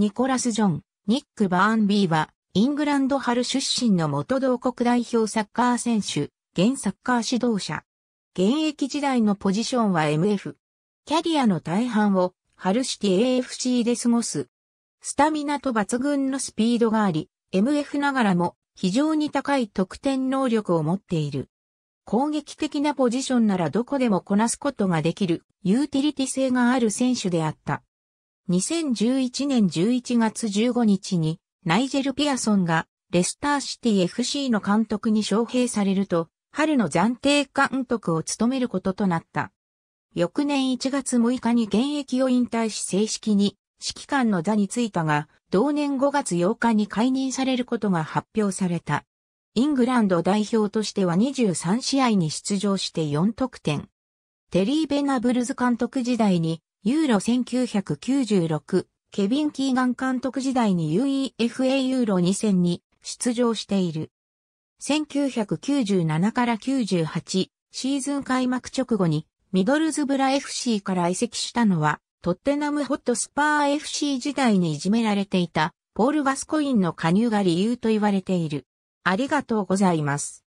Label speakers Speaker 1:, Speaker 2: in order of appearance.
Speaker 1: ニコラス・ジョン、ニック・バーンビーは、イングランド春出身の元同国代表サッカー選手、現サッカー指導者。現役時代のポジションは MF。キャリアの大半を、ハルシティ AFC で過ごす。スタミナと抜群のスピードがあり、MF ながらも非常に高い得点能力を持っている。攻撃的なポジションならどこでもこなすことができるユーティリティ性がある選手であった。2011年11月15日にナイジェル・ピアソンがレスターシティ FC の監督に招聘されると、春の暫定監督を務めることとなった。翌年1月6日に現役を引退し正式に指揮官の座に就いたが、同年5月8日に解任されることが発表された。イングランド代表としては23試合に出場して4得点。テリー・ベナブルズ監督時代にユーロ1996、ケビン・キーガン監督時代に UEFA ユーロ2000に出場している。1997から98シーズン開幕直後にミドルズブラ FC から移籍したのはトッテナムホットスパー FC 時代にいじめられていたポール・バスコインの加入が理由と言われている。ありがとうございます。